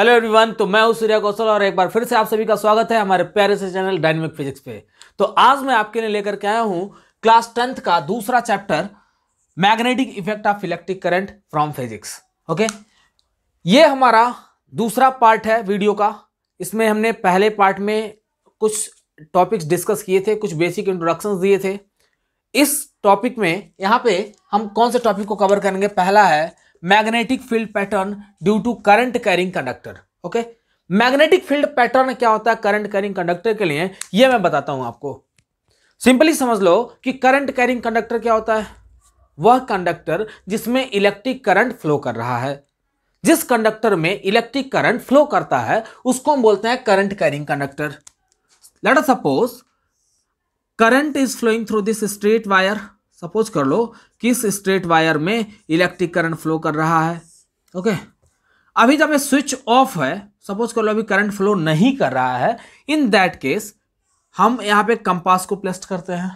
hello everyone तो मैं हूं सूर्या कौशल और एक बार फिर से आप सभी का स्वागत है हमारे प्यारे से चैनल डायनेमिक फिजिक्स पे तो आज मैं आपके लिए लेकर के आया हूं क्लास टेंथ का दूसरा chapter magnetic effect of electric current from physics okay ये हमारा दूसरा पार्ट है वीडियो का इसमें हमने पहले पार्ट में कुछ टॉपिक्स डिस्कस किए थे कुछ बेसिक इंट्रोडक्शन दिए थे इस टॉपिक में यहाँ पे हम कौन से टॉपिक को कवर करेंगे पहला है magnetic field pattern due to current carrying conductor okay magnetic field pattern क्या होता है करंट कैरिंग कंडक्टर के लिए यह मैं बताता हूं आपको सिंपली समझ लो कि करंट कैरिंग कंडक्टर क्या होता है वह कंडक्टर जिसमें इलेक्ट्रिक करंट फ्लो कर रहा है जिस कंडक्टर में इलेक्ट्रिक करंट फ्लो करता है उसको हम बोलते हैं current carrying conductor let us suppose current is flowing through this straight wire suppose कर लो किस स्ट्रेट वायर में इलेक्ट्रिक करंट फ्लो कर रहा है ओके अभी जब ये स्विच ऑफ है सपोज कर लो अभी करंट फ्लो नहीं कर रहा है इन दैट केस हम यहाँ पे कंपास को प्लेस्ट करते हैं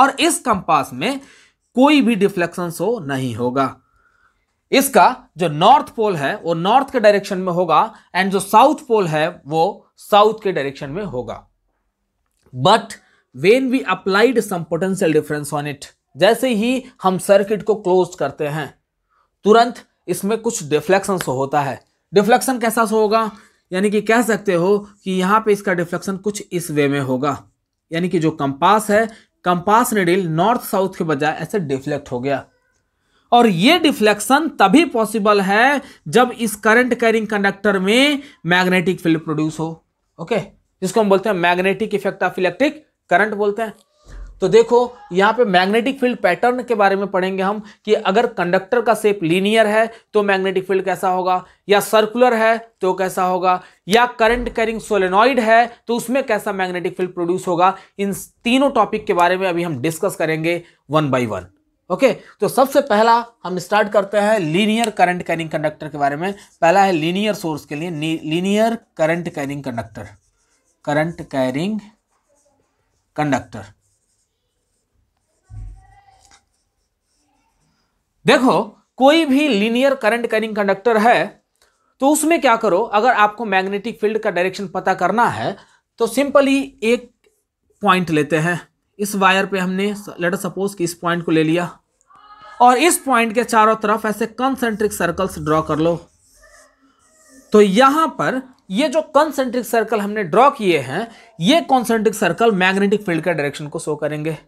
और इस कंपास में कोई भी डिफ्लेक्शन शो नहीं होगा इसका जो नॉर्थ पोल है वो नॉर्थ के डायरेक्शन में होगा एंड जो साउथ पोल है वो साउथ के डायरेक्शन में होगा but when we applied some potential difference on it जैसे ही हम सर्किट को क्लोज करते हैं तुरंत इसमें कुछ डिफ्लेक्शन होता है डिफ्लेक्शन कैसा सो होगा यानी कि कह सकते हो कि यहाँ पे इसका डिफ्लेक्शन कुछ इस वे में होगा यानी कि जो कंपास है कंपास निडिल नॉर्थ साउथ के बजाय ऐसे डिफ्लेक्ट हो गया और ये डिफ्लेक्शन तभी पॉसिबल है जब इस करंट कैरिंग कंडक्टर में मैग्नेटिक फील्ड प्रोड्यूस हो ओके जिसको हम बोलते हैं magnetic effect of electric current बोलते हैं तो देखो यहाँ पे मैग्नेटिक फील्ड पैटर्न के बारे में पढ़ेंगे हम कि अगर कंडक्टर का शेप लीनियर है तो मैग्नेटिक फील्ड कैसा होगा या सर्कुलर है तो कैसा होगा या करंट कैरिंग सोलेनॉइड है तो उसमें कैसा मैग्नेटिक फील्ड प्रोड्यूस होगा इन तीनों टॉपिक के बारे में अभी हम डिस्कस करेंगे वन बाई वन ओके तो सबसे पहला हम स्टार्ट करते हैं लीनियर करंट कैरिंग कंडक्टर के बारे में पहला है लीनियर सोर्स के लिए linear current carrying conductor current carrying conductor देखो कोई भी लीनियर करंट कैरिंग कंडक्टर है तो उसमें क्या करो अगर आपको मैग्नेटिक फील्ड का डायरेक्शन पता करना है तो सिंपली एक पॉइंट लेते हैं इस वायर पे हमने लेट सपोज कि इस पॉइंट को ले लिया और इस पॉइंट के चारों तरफ ऐसे कंसेंट्रिक सर्कल्स ड्रॉ कर लो तो यहां पर ये जो कंसेंट्रिक सर्कल हमने ड्रॉ किए हैं ये कंसेंट्रिक सर्कल मैग्नेटिक फील्ड का डायरेक्शन को शो करेंगे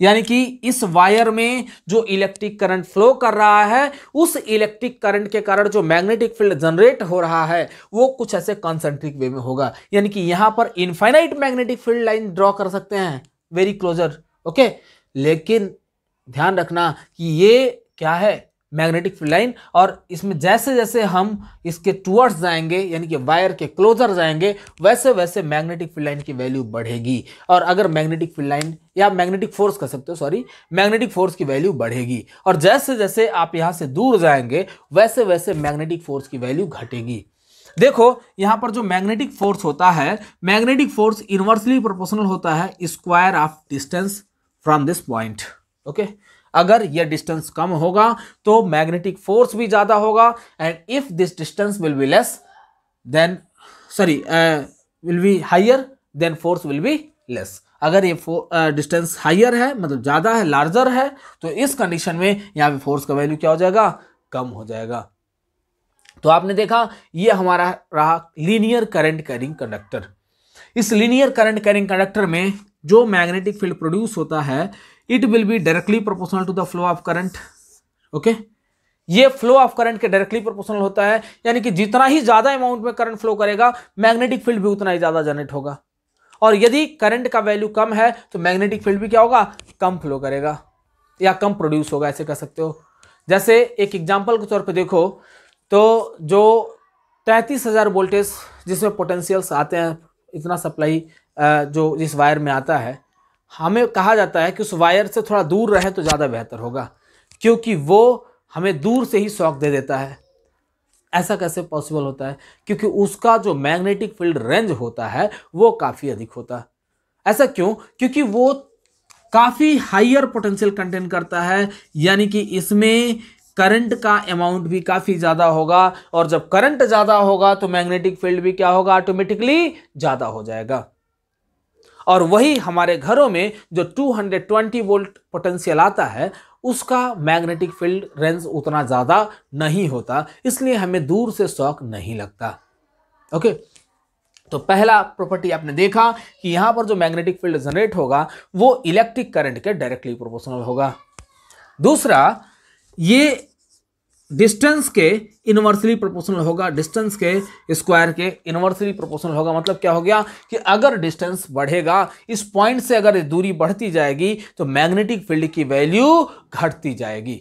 यानी कि इस वायर में जो इलेक्ट्रिक करंट फ्लो कर रहा है उस इलेक्ट्रिक करंट के कारण जो मैग्नेटिक फील्ड जनरेट हो रहा है वो कुछ ऐसे कॉन्सेंट्रिक वे में होगा यानी कि यहां पर infinite magnetic field line draw कर सकते हैं वेरी क्लोजर ओके लेकिन ध्यान रखना कि ये क्या है मैग्नेटिक फील्ड लाइन और इसमें जैसे जैसे हम इसके टूवर्ड्स जाएंगे यानी कि वायर के क्लोजर जाएंगे वैसे वैसे मैग्नेटिक फील्ड लाइन की वैल्यू बढ़ेगी और अगर मैग्नेटिक फील्ड लाइन या मैग्नेटिक फोर्स कह सकते हो सॉरी मैग्नेटिक फोर्स की वैल्यू बढ़ेगी और जैसे जैसे आप यहाँ से दूर जाएंगे वैसे वैसे मैग्नेटिक फोर्स की वैल्यू घटेगी देखो यहाँ पर जो मैग्नेटिक फोर्स होता है मैग्नेटिक फोर्स इन्वर्सली प्रोपोर्शनल होता है square of distance from this point okay अगर यह डिस्टेंस कम होगा तो मैग्नेटिक फोर्स भी ज़्यादा होगा and if this distance will be less than sorry will be higher than force will be less अगर ये डिस्टेंस हायर uh, है मतलब ज़्यादा है लार्जर है तो इस कंडीशन में यहाँ पे फोर्स का वैल्यू क्या हो जाएगा कम हो जाएगा तो आपने देखा ये हमारा रहा लीनियर करंट कैरिंग कंडक्टर इस लीनियर करंट कैरिंग कंडक्टर में जो मैग्नेटिक फील्ड प्रोड्यूस होता है it will be directly proportional to the flow of current okay ये फ्लो ऑफ करंट के डायरेक्टली प्रोपोर्शनल होता है यानी कि जितना ही ज़्यादा अमाउंट में करंट फ्लो करेगा मैग्नेटिक फील्ड भी उतना ही ज़्यादा जनरेट होगा और यदि करंट का वैल्यू कम है तो मैग्नेटिक फील्ड भी क्या होगा कम फ्लो करेगा या कम प्रोड्यूस होगा ऐसे कह सकते हो जैसे एक एग्जाम्पल के तौर पर देखो तो जो तैंतीस हज़ार वोल्टेज जिसमें पोटेंशियल्स आते हैं इतना सप्लाई जो इस वायर में आता है हमें कहा जाता है कि उस वायर से थोड़ा दूर रहे तो ज़्यादा बेहतर होगा क्योंकि वो हमें दूर से ही शौक दे देता है ऐसा कैसे पॉसिबल होता है क्योंकि उसका जो मैग्नेटिक फील्ड रेंज होता है वो काफ़ी अधिक होता है ऐसा क्यों क्योंकि वो काफ़ी हाइयर पोटेंशियल कंटेन करता है यानी कि इसमें करंट का अमाउंट भी काफ़ी ज़्यादा होगा और जब करंट ज़्यादा होगा तो मैग्नेटिक फील्ड भी क्या होगा ऑटोमेटिकली ज़्यादा हो जाएगा और वही हमारे घरों में जो 220 वोल्ट पोटेंशियल आता है उसका मैग्नेटिक फील्ड रेंज उतना ज़्यादा नहीं होता इसलिए हमें दूर से शौक नहीं लगता ओके तो पहला प्रॉपर्टी आपने देखा कि यहाँ पर जो मैग्नेटिक फील्ड जनरेट होगा वो इलेक्ट्रिक करंट के डायरेक्टली प्रोपोर्शनल होगा दूसरा ये डिस्टेंस के इनवर्सली प्रोपोर्शनल होगा डिस्टेंस के स्क्वायर के इनवर्सली प्रोपोर्शनल होगा मतलब क्या हो गया कि अगर डिस्टेंस बढ़ेगा इस पॉइंट से अगर दूरी बढ़ती जाएगी तो मैग्नेटिक फील्ड की वैल्यू घटती जाएगी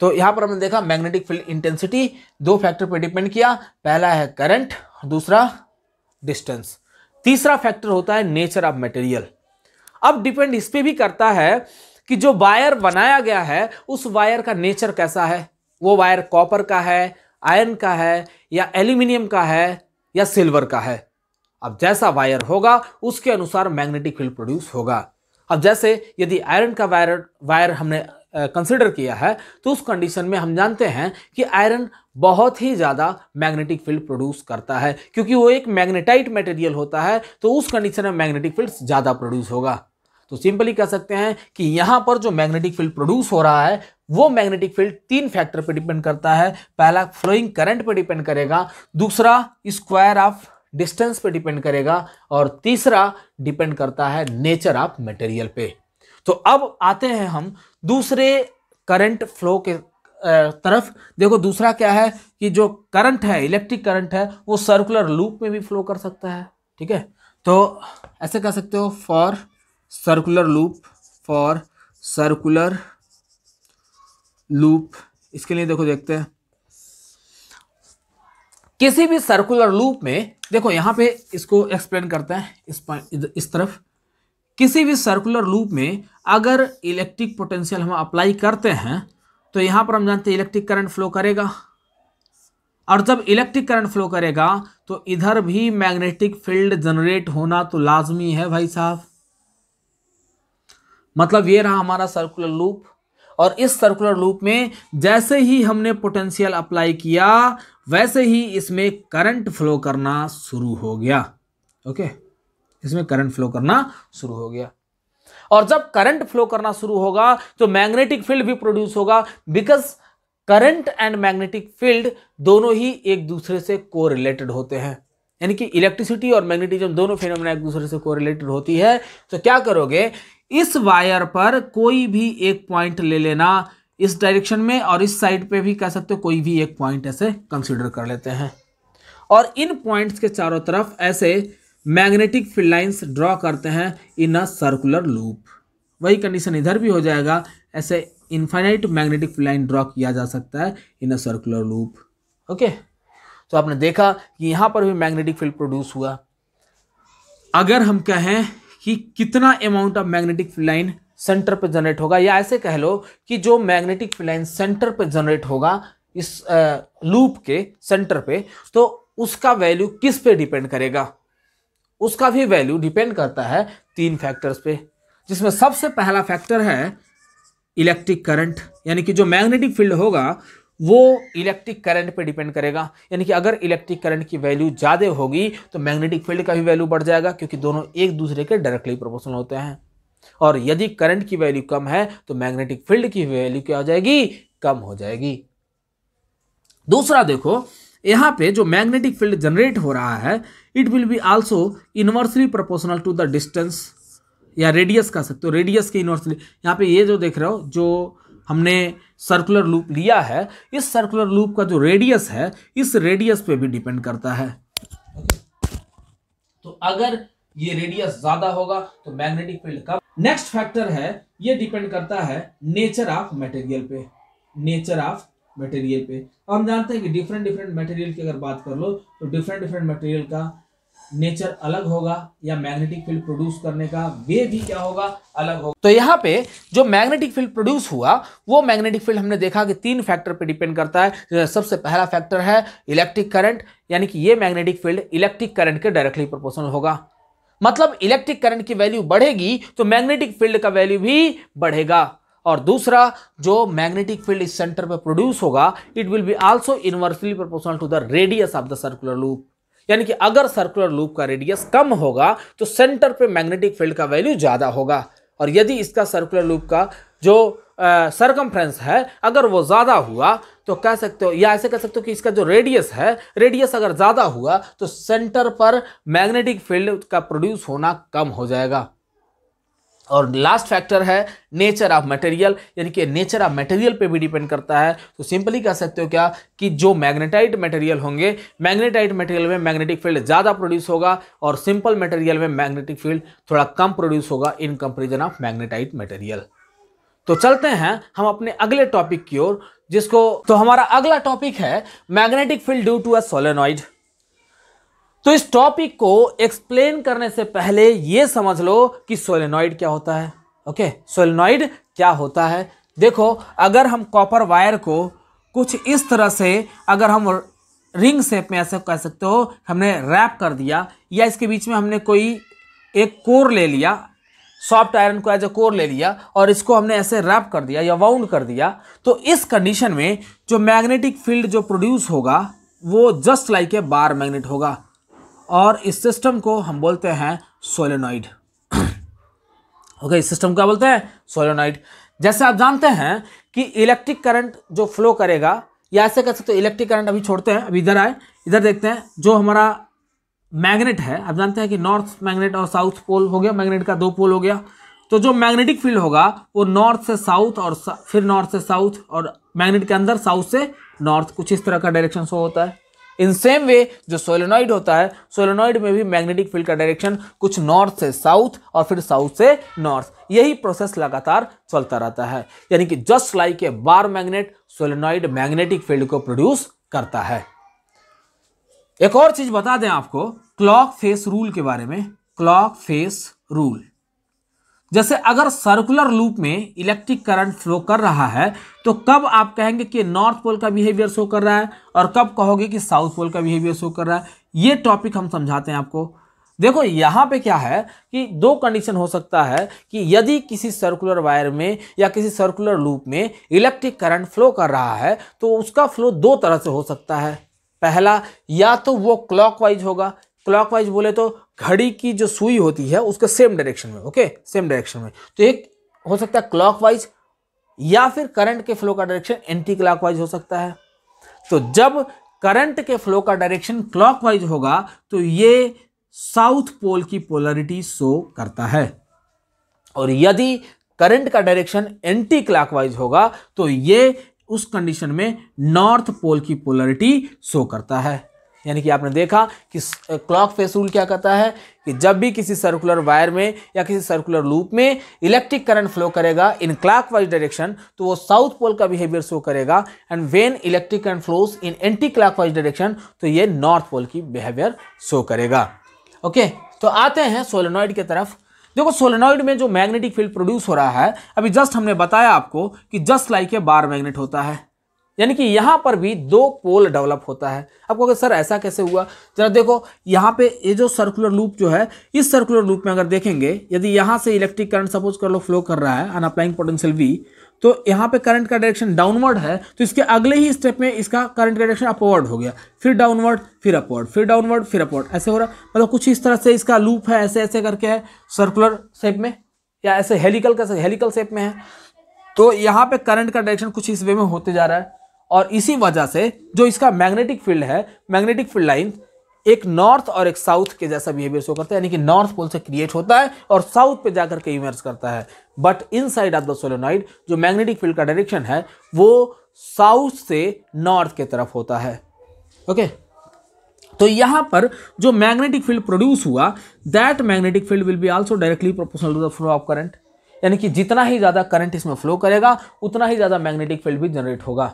तो यहां पर हमने देखा मैग्नेटिक फील्ड इंटेंसिटी दो फैक्टर पर डिपेंड किया पहला है करंट दूसरा डिस्टेंस तीसरा फैक्टर होता है नेचर ऑफ मटेरियल अब डिपेंड इस पर भी करता है कि जो वायर बनाया गया है उस वायर का नेचर कैसा है वो वायर कॉपर का है आयरन का है या एल्यूमिनियम का है या सिल्वर का है अब जैसा वायर होगा उसके अनुसार मैग्नेटिक फील्ड प्रोड्यूस होगा अब जैसे यदि आयरन का वायर वायर हमने कंसिडर किया है तो उस कंडीशन में हम जानते हैं कि आयरन बहुत ही ज़्यादा मैग्नेटिक फील्ड प्रोड्यूस करता है क्योंकि वो एक मैग्नेटाइट मटेरियल होता है तो उस कंडीशन में मैग्नेटिक फील्ड ज़्यादा प्रोड्यूस होगा तो सिंपली कह सकते हैं कि यहां पर जो मैग्नेटिक फील्ड प्रोड्यूस हो रहा है वो मैग्नेटिक फील्ड तीन फैक्टर पे डिपेंड करता है पहला फ्लोइंग करंट पे डिपेंड करेगा दूसरा स्क्वायर ऑफ डिस्टेंस पे डिपेंड करेगा और तीसरा डिपेंड करता है नेचर ऑफ मटेरियल पे तो अब आते हैं हम दूसरे करंट फ्लो के तरफ देखो दूसरा क्या है कि जो करंट है इलेक्ट्रिक करंट है वो सर्कुलर लूप में भी फ्लो कर सकता है ठीक है तो ऐसे कह सकते हो for circular loop for circular loop इसके लिए देखो देखते हैं किसी भी सर्कुलर लूप में देखो यहां पे इसको एक्सप्लेन करते हैं इस इस तरफ किसी भी सर्कुलर लूप में अगर इलेक्ट्रिक पोटेंशियल हम अप्लाई करते हैं तो यहां पर हम जानते हैं इलेक्ट्रिक करंट फ्लो करेगा और जब इलेक्ट्रिक करंट फ्लो करेगा तो इधर भी मैग्नेटिक फील्ड जनरेट होना तो लाजमी है भाई साहब मतलब ये रहा हमारा सर्कुलर लूप और इस सर्कुलर लूप में जैसे ही हमने पोटेंशियल अप्लाई किया वैसे ही इसमें करंट फ्लो करना शुरू हो गया ओके इसमें करंट फ्लो करना शुरू हो गया और जब करंट फ्लो करना शुरू होगा तो मैग्नेटिक फील्ड भी प्रोड्यूस होगा because current and magnetic field दोनों ही एक दूसरे से को रिलेटेड होते हैं यानी कि इलेक्ट्रिसिटी और मैग्नेटिज्म दोनों फिनोमेना एक दूसरे से को होती है तो क्या करोगे इस वायर पर कोई भी एक पॉइंट ले लेना इस डायरेक्शन में और इस साइड पे भी कह सकते हो कोई भी एक पॉइंट ऐसे कंसिडर कर लेते हैं और इन पॉइंट्स के चारों तरफ ऐसे मैग्नेटिक फील्ड लाइंस ड्रॉ करते हैं इन अ सर्कुलर लूप वही कंडीशन इधर भी हो जाएगा ऐसे infinite magnetic field line draw किया जा सकता है in a circular loop okay तो आपने देखा कि यहाँ पर भी मैग्नेटिक फील्ड प्रोड्यूस हुआ अगर हम कहें कि कितना amount of magnetic line centre पर जनरेट होगा या ऐसे कह लो कि जो मैग्नेटिक लाइन सेंटर पे जनरेट होगा इस लूप के सेंटर पे तो उसका वैल्यू किस पे डिपेंड करेगा उसका भी वैल्यू डिपेंड करता है तीन फैक्टर्स पे जिसमें सबसे पहला फैक्टर है इलेक्ट्रिक करंट यानी कि जो मैग्नेटिक फील्ड होगा वो इलेक्ट्रिक करंट पे डिपेंड करेगा यानी कि अगर इलेक्ट्रिक करंट की वैल्यू ज़्यादा होगी तो मैग्नेटिक फील्ड का भी वैल्यू बढ़ जाएगा क्योंकि दोनों एक दूसरे के डायरेक्टली प्रोपोर्शनल होते हैं और यदि करंट की वैल्यू कम है तो मैग्नेटिक फील्ड की वैल्यू क्या हो जाएगी कम हो जाएगी दूसरा देखो यहाँ पे जो मैग्नेटिक फील्ड जनरेट हो रहा है it will be also inversely proportional to the distance या रेडियस कह सकते हो रेडियस के इनवर्सली यहाँ पे ये जो देख रहे हो जो हमने सर्कुलर लूप लिया है इस सर्कुलर लूप का जो रेडियस है इस रेडियस पे भी डिपेंड करता है तो अगर ये रेडियस ज्यादा होगा तो मैग्नेटिक फील्ड कम नेक्स्ट फैक्टर है ये डिपेंड करता है नेचर ऑफ मटेरियल पे नेचर ऑफ मटेरियल पे हम जानते हैं कि डिफरेंट डिफरेंट मटेरियल की अगर बात कर लो तो डिफरेंट डिफरेंट मटेरियल का नेचर अलग होगा या मैग्नेटिक फील्ड प्रोड्यूस करने का वे भी क्या होगा अलग होगा तो यहाँ पे जो मैग्नेटिक फील्ड प्रोड्यूस हुआ वो मैग्नेटिक फील्ड हमने देखा कि तीन फैक्टर पे डिपेंड करता है सबसे पहला फैक्टर है इलेक्ट्रिक करंट यानी कि ये मैग्नेटिक फील्ड इलेक्ट्रिक करंट के डायरेक्टली प्रोपोर्शनल होगा मतलब इलेक्ट्रिक करंट की वैल्यू बढ़ेगी तो मैग्नेटिक फील्ड का वैल्यू भी बढ़ेगा और दूसरा जो मैग्नेटिक फील्ड इस सेंटर पर प्रोड्यूस होगा it will be also inversely proportional to the radius of the circular loop यानी कि अगर सर्कुलर लूप का रेडियस कम होगा तो सेंटर पे मैग्नेटिक फील्ड का वैल्यू ज़्यादा होगा और यदि इसका सर्कुलर लूप का जो सरकमफ्रेंस है अगर वो ज़्यादा हुआ तो कह सकते हो या ऐसे कह सकते हो कि इसका जो रेडियस है रेडियस अगर ज़्यादा हुआ तो सेंटर पर मैग्नेटिक फील्ड का प्रोड्यूस होना कम हो जाएगा और लास्ट फैक्टर है नेचर ऑफ मटेरियल यानी कि नेचर ऑफ मटेरियल पे भी डिपेंड करता है तो सिंपली कह सकते हो क्या कि जो मैग्नेटाइट मटेरियल होंगे मैग्नेटाइट मटेरियल में मैग्नेटिक फील्ड ज़्यादा प्रोड्यूस होगा और सिंपल मटेरियल में मैग्नेटिक फील्ड थोड़ा कम प्रोड्यूस होगा in comparison of magnetite material तो चलते हैं हम अपने अगले टॉपिक की ओर जिसको तो हमारा अगला टॉपिक है magnetic field due to a solenoid तो इस टॉपिक को एक्सप्लेन करने से पहले ये समझ लो कि सोलेनॉइड क्या होता है ओके सोलेनॉइड क्या होता है देखो अगर हम कॉपर वायर को कुछ इस तरह से अगर हम रिंग शेप में ऐसे कह सकते हो हमने रैप कर दिया या इसके बीच में हमने कोई एक कोर ले लिया सॉफ्ट आयरन को एज ए कोर ले लिया और इसको हमने ऐसे रैप कर दिया या वाउंड कर दिया तो इस कंडीशन में जो मैग्नेटिक फील्ड जो प्रोड्यूस होगा वो just like a bar magnet होगा और इस सिस्टम को हम बोलते हैं सोलेनॉइड ओके इस सिस्टम क्या बोलते हैं सोलेनॉइड जैसे आप जानते हैं कि इलेक्ट्रिक करंट जो फ्लो करेगा या ऐसे कह सकते तो इलेक्ट्रिक करंट अभी छोड़ते हैं अभी इधर आए इधर देखते हैं जो हमारा मैग्नेट है आप जानते हैं कि नॉर्थ मैग्नेट और साउथ पोल हो गया मैग्नेट का दो पोल हो गया तो जो मैग्नेटिक फील्ड होगा वो नॉर्थ से साउथ और फिर नॉर्थ से साउथ और मैग्नेट के अंदर साउथ से नॉर्थ कुछ इस तरह का डायरेक्शन शो होता है इन सेम वे जो सोलोनॉइड होता है सोलोनॉइड में भी मैग्नेटिक फील्ड का डायरेक्शन कुछ नॉर्थ से साउथ और फिर साउथ से नॉर्थ यही प्रोसेस लगातार चलता रहता है यानी कि just like a bar magnet solenoid magnetic field को प्रोड्यूस करता है एक और चीज बता दें आपको क्लॉक फेस रूल के बारे में क्लॉक फेस रूल जैसे अगर सर्कुलर लूप में इलेक्ट्रिक करंट फ्लो कर रहा है तो कब आप कहेंगे कि नॉर्थ पोल का बिहेवियर शो कर रहा है और कब कहोगे कि साउथ पोल का बिहेवियर शो कर रहा है ये टॉपिक हम समझाते हैं आपको देखो यहाँ पे क्या है कि दो कंडीशन हो सकता है कि यदि किसी सर्कुलर वायर में या किसी सर्कुलर लूप में इलेक्ट्रिक करंट फ्लो कर रहा है तो उसका फ्लो दो तरह से हो सकता है पहला या तो वो क्लॉकवाइज होगा क्लॉकवाइज बोले तो घड़ी की जो सुई होती है उसके सेम डायरेक्शन में ओके सेम डायरेक्शन में तो एक हो सकता है क्लॉकवाइज या फिर करंट के फ्लो का डायरेक्शन एंटी क्लॉकवाइज हो सकता है तो जब करंट के फ्लो का डायरेक्शन क्लॉकवाइज होगा तो ये साउथ पोल की पोलरिटी शो करता है और यदि करंट का डायरेक्शन एंटी क्लॉकवाइज होगा तो ये उस कंडीशन में नॉर्थ पोल की पोलरिटी शो करता है यानी कि आपने देखा कि क्लॉक फेस रूल क्या कहता है कि जब भी किसी सर्कुलर वायर में या किसी सर्कुलर लूप में इलेक्ट्रिक करंट फ्लो करेगा इन वाइज डायरेक्शन तो वो साउथ पोल का बिहेवियर शो करेगा and when electric current flows in anti wise direction तो ये नॉर्थ पोल की बिहेवियर शो करेगा ओके तो आते हैं सोलेनॉइड की तरफ देखो सोलेनॉइड में जो मैग्नेटिक फील्ड प्रोड्यूस हो रहा है अभी जस्ट हमने बताया आपको कि just like a bar magnet होता है यानी कि यहाँ पर भी दो पोल डेवलप होता है आपको अगर सर ऐसा कैसे हुआ जरा देखो यहाँ पे ये जो सर्कुलर लूप जो है इस सर्कुलर लूप में अगर देखेंगे यदि यहाँ से इलेक्ट्रिक करंट सपोज कर लो फ्लो कर रहा है अन अप्लाइंग पोटेंशियल वी तो यहाँ पे करंट का डायरेक्शन डाउनवर्ड है तो इसके अगले ही स्टेप में इसका करंट का डायरेक्शन अपवर्ड हो गया फिर डाउनवर्ड फिर अपवर्ड फिर डाउनवर्ड फिर अपवर्ड ऐसे हो रहा मतलब कुछ इस तरह से इसका लूप है ऐसे ऐसे करके है सर्कुलर शेप में या ऐसे हेलिकल का हेलिकल शेप में है तो यहाँ पे करंट का डायरेक्शन कुछ इस वे में होते जा रहा है और इसी वजह से जो इसका मैग्नेटिक फील्ड है मैग्नेटिक फील्ड लाइन एक नॉर्थ और एक साउथ के जैसा बिहेवियर शो करता है यानी कि नॉर्थ पोल से क्रिएट होता है और साउथ पे जाकर के इमर्ज करता है but inside of the solenoid जो मैग्नेटिक फील्ड का डायरेक्शन है वो साउथ से नॉर्थ के तरफ होता है ओके तो यहां पर जो मैग्नेटिक फील्ड प्रोड्यूस हुआ that magnetic field will be also directly proportional to the flow of current यानी कि जितना ही ज़्यादा करंट इसमें फ्लो करेगा उतना ही ज़्यादा मैग्नेटिक फील्ड भी जनरेट होगा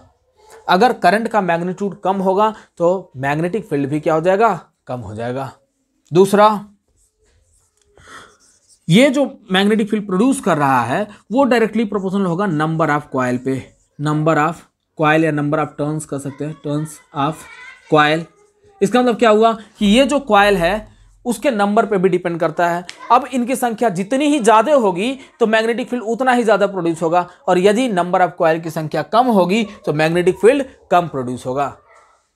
अगर करंट का मैग्नीट्यूड कम होगा तो मैग्नेटिक फील्ड भी क्या हो जाएगा कम हो जाएगा दूसरा ये जो मैग्नेटिक फील्ड प्रोड्यूस कर रहा है वो डायरेक्टली प्रोपोर्शनल होगा नंबर ऑफ क्वाइल पे नंबर ऑफ क्वाइल या नंबर ऑफ टर्न्स कर सकते हैं टर्न्स ऑफ क्वाइल इसका मतलब क्या हुआ कि ये जो क्वाइल है उसके नंबर पे भी डिपेंड करता है अब इनकी संख्या जितनी ही ज़्यादा होगी तो मैग्नेटिक फील्ड उतना ही ज़्यादा प्रोड्यूस होगा और यदि नंबर ऑफ कॉयल की संख्या कम होगी तो मैग्नेटिक फील्ड कम प्रोड्यूस होगा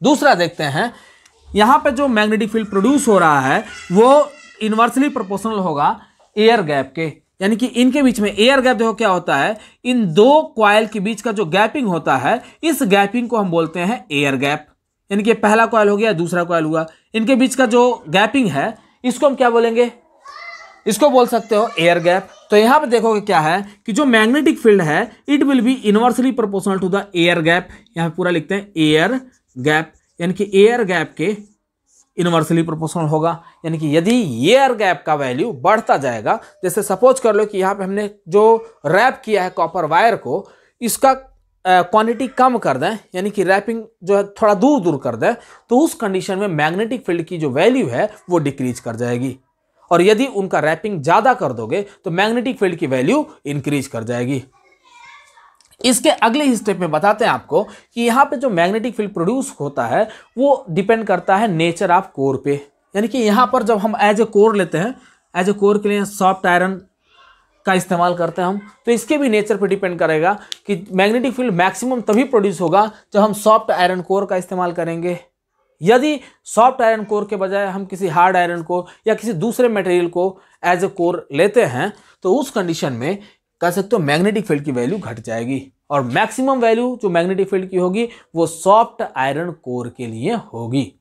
दूसरा देखते हैं यहाँ पर जो मैग्नेटिक फील्ड प्रोड्यूस हो रहा है वो इन्वर्सली प्रोपोर्शनल होगा एयर गैप के यानी कि इनके बीच में एयर गैप देखो क्या होता है इन दो क्वाइल के बीच का जो गैपिंग होता है इस गैपिंग को हम बोलते हैं एयर गैप यानी कि पहला कॉयल हो गया दूसरा कॉयल हुआ इनके बीच का जो गैपिंग है इसको हम क्या बोलेंगे इसको बोल सकते हो एयर गैप तो यहाँ पर देखोगे क्या है कि जो मैग्नेटिक फील्ड है it will be inversely proportional to the air gap यहाँ पूरा लिखते हैं एयर गैप यानी कि एयर गैप के इनवर्सली प्रोपोर्शनल होगा यानी कि यदि एयर गैप का वैल्यू बढ़ता जाएगा जैसे सपोज कर लो कि यहाँ पे हमने जो रैप किया है कॉपर वायर को इसका क्वांटिटी कम कर दें यानी कि रैपिंग जो है थोड़ा दूर दूर कर दें तो उस कंडीशन में मैग्नेटिक फील्ड की जो वैल्यू है वो डिक्रीज कर जाएगी और यदि उनका रैपिंग ज़्यादा कर दोगे तो मैग्नेटिक फील्ड की वैल्यू इंक्रीज कर जाएगी इसके अगले स्टेप में बताते हैं आपको कि यहाँ पे जो मैग्नेटिक फील्ड प्रोड्यूस होता है वो डिपेंड करता है नेचर ऑफ कोर पे यानी कि यहाँ पर जब हम एज ए कोर लेते हैं एज ए कोर के लिए सॉफ्ट आयरन का इस्तेमाल करते हैं हम तो इसके भी नेचर पर डिपेंड करेगा कि मैग्नेटिक फील्ड मैक्सिमम तभी प्रोड्यूस होगा जब हम सॉफ्ट आयरन कोर का इस्तेमाल करेंगे यदि सॉफ्ट आयरन कोर के बजाय हम किसी हार्ड आयरन को या किसी दूसरे मटेरियल को एज ए कोर लेते हैं तो उस कंडीशन में कह सकते हो मैग्नेटिक फील्ड की वैल्यू घट जाएगी और मैक्सिमम वैल्यू जो मैग्नेटिक फील्ड की होगी वो सॉफ्ट आयरन कोर के लिए होगी